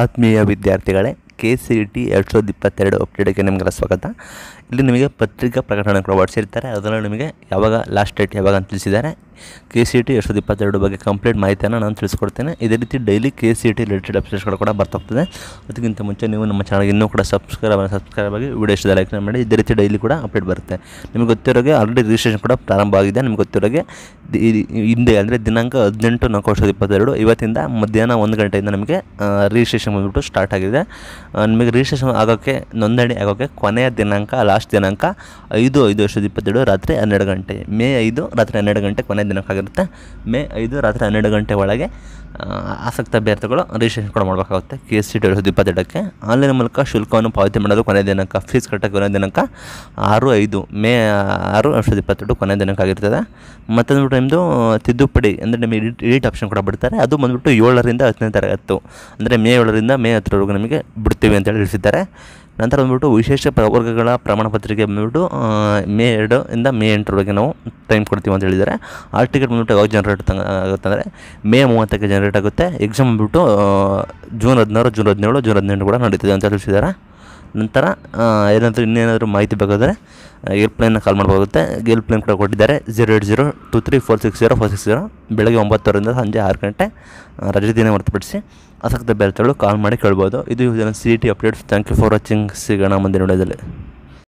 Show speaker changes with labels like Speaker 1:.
Speaker 1: ಆತ್ಮೀಯ ವಿದ್ಯಾರ್ಥಿಗಳೇ K C E T ಎರಡು ಸಾವಿರದ ಇಪ್ಪತ್ತೆರಡು ಅಪ್ಡೇಟ್ಗೆ ನಿಮಗೆಲ್ಲ ಸ್ವಾಗತ ಇಲ್ಲಿ ನಿಮಗೆ ಪತ್ರಿಕಾ ಪ್ರಕಟಣೆ ಕೂಡ ಹೊರಡಿಸಿರ್ತಾರೆ ಅದನ್ನು ನಿಮಗೆ ಯಾವಾಗ ಲಾಸ್ಟ್ ಡೇಟ್ ಯಾವಾಗ ಅಂತ ತಿಳಿಸಿದ್ದಾರೆ ಕೆ ಸಿ ಟಿ ಎರಡು ಸಾವಿರದ ಇಪ್ಪತ್ತೆರಡು ಬಗ್ಗೆ ಕಂಪ್ಲೀಟ್ ಮಾಹಿತಿಯನ್ನು ನಾನು ತಿಳಿಸ್ಕೊಡ್ತೇನೆ ಇದೇ ರೀತಿ daily K C T related ಅಪ್ಡೇಟ್ಸ್ಗಳು ಕೂಡ ಬರ್ತಾಗ್ತದೆ ಅದಕ್ಕಿಂತ ಮುಂಚೆ ನೀವು ನಮ್ಮ ಚಾನಲ್ಗೆ ಇನ್ನೂ ಕೂಡ ಸಬ್ಸ್ಕ್ರೈಬ್ ಸಬ್ಸ್ಕ್ರೈಬ್ ಆಗಿ ವಿಡಿಯೋ ಇಷ್ಟ ಲೈಕ್ ಮಾಡಿ ಇದೇ ರೀತಿ ಡೈಲಿ ಕೂಡ ಅಪ್ಡೇಟ್ ಬರುತ್ತೆ ನಿಮಗೆ ಗೊತ್ತಿರೋಗೆ ಆಲ್ರೆಡಿ ರಿಜಿಸ್ಟ್ರೇಷನ್ ಕೂಡ ಪ್ರಾರಂಭ ಆಗಿದೆ ನಿಮ್ಗೆ ಗೊತ್ತಿರೋಗೆ ಹಿಂದೆ ಅಂದರೆ ದಿನಾಂಕ ಹದಿನೆಂಟು ನಾಲ್ಕು ವರ್ಷದ ಇಪ್ಪತ್ತೆರಡು ಇವತ್ತಿಂದ ಮಧ್ಯಾಹ್ನ ಒಂದು ಗಂಟೆಯಿಂದ ನಮಗೆ ರಿಜಿಸ್ಟ್ರೇಷನ್ ಬಂದುಬಿಟ್ಟು ಸ್ಟಾರ್ಟ್ ಆಗಿದೆ ನಿಮಗೆ ರಿಜಿಸ್ಟ್ರೇಷನ್ ಆಗೋಕ್ಕೆ ನೋಂದಣಿ ಆಗೋಕ್ಕೆ ಕೊನೆಯ ದಿನಾಂಕ ಲಾಸ್ಟ್ ದಿನಾಂಕ ಐದು ಐದು ವರ್ಷದ ಇಪ್ಪತ್ತೆರಡು ರಾತ್ರಿ ಹನ್ನೆರಡು ಗಂಟೆ ಮೇ ಐದು ರಾತ್ರಿ ಹನ್ನೆರಡು ಗಂಟೆ ಕೊನೆ ದಿನಕ್ಕಾಗಿರುತ್ತೆ ಮೇ ಐದು ರಾತ್ರಿ ಹನ್ನೆರಡು ಗಂಟೆ ಒಳಗೆ ಆಸಕ್ತ ಅಭ್ಯರ್ಥಿಗಳು ರಿಜಿಸ್ಟ್ರೇಷನ್ ಕೂಡ ಮಾಡಬೇಕಾಗುತ್ತೆ ಕೆ ಎಸ್ ಸಿ ಎರಡು ಸಾವಿರದ ಇಪ್ಪತ್ತೆರಡಕ್ಕೆ ಆನ್ಲೈನ್ ಮೂಲಕ ಶುಲ್ಕವನ್ನು ಪಾವತಿ ಮಾಡೋದು ಕೊನೆಯ ದಿನಾಂಕ ಫೀಸ್ ಕಟ್ಟಕ್ಕೆ ಕೊನೆಯ ದಿನಾಂಕ ಆರು ಐದು ಮೇ ಆರು ಎರಡು ಸಾವಿರದ ಇಪ್ಪತ್ತೆರಡು ಕೊನೆಯ ಆಗಿರ್ತದೆ ಮತ್ತೊಂದು ನಿಮ್ಮದು ತಿದ್ದುಪಡಿ ಅಂದರೆ ನಿಮಗೆ ಎಡಿಟ್ ಆಪ್ಷನ್ ಕೂಡ ಬಿಡ್ತಾರೆ ಅದು ಬಂದುಬಿಟ್ಟು ಏಳರಿಂದ ಹತ್ತನೇ ತಾರೀಕು ಅಂದರೆ ಮೇ ಏಳರಿಂದ ಮೇ ಹತ್ತರವರೆಗೂ ನಮಗೆ ಬಿಡ್ತೀವಿ ಅಂತೇಳಿ ತಿಳಿಸಿದ್ದಾರೆ ನಂತರ ಬಂದುಬಿಟ್ಟು ವಿಶೇಷ ವರ್ಗಗಳ ಪ್ರಮಾಣ ಪತ್ರಿಕೆ ಬಂದುಬಿಟ್ಟು ಮೇ ಎರಡು ಇಂದ ಮೇ ಎಂಟರವರೆಗೆ ನಾವು ಟೈಮ್ ಕೊಡ್ತೀವಿ ಅಂತ ಹೇಳಿದರೆ ಆ ಟಿಕೆಟ್ ಬಂದುಬಿಟ್ಟು ಯಾವಾಗ ಜನರೇಟ್ ಆಗುತ್ತಂದರೆ ಮೇ ಮೂವತ್ತಕ್ಕೆ ಜನರೇಟ್ ಆಗುತ್ತೆ ಎಕ್ಸಾಮ್ ಬಂದುಬಿಟ್ಟು ಜೂನ್ ಹದಿನಾರು ಜೂನ್ ಹದಿನೇಳು ಜೂನ್ ಹದಿನೆಂಟು ಕೂಡ ನಡೀತಿದೆ ಅಂತ ತಿಳಿಸಿದ್ದಾರೆ ನಂತರ ಏನಾದರೂ ಇನ್ನೇನಾದರೂ ಮಾಹಿತಿ ಬೇಕಾದರೆ ಏರ್ಪ್ಲೇನ್ನ ಕಾಲ್ ಮಾಡಬೇಕಾಗುತ್ತೆ ಏರ್ಪ್ಲೇನ್ ಕೂಡ ಕೊಟ್ಟಿದ್ದಾರೆ zero eight zero two three four six zero four six zero ಬೆಳಗ್ಗೆ ಒಂಬತ್ತರಿಂದ ಸಂಜೆ ಆರು ಗಂಟೆ ರಜೆ ದಿನ ಹೊರತುಪಡಿಸಿ ಆಸಕ್ತ ಬೆರ್ತಗಳು ಕಾಲ್ ಮಾಡಿ ಕೇಳ್ಬೋದು ಇದು C E T updates thank you for watching ಸಿಗೋಣ ಮುಂದಿನ ವಿಡಿಯೋದಲ್ಲಿ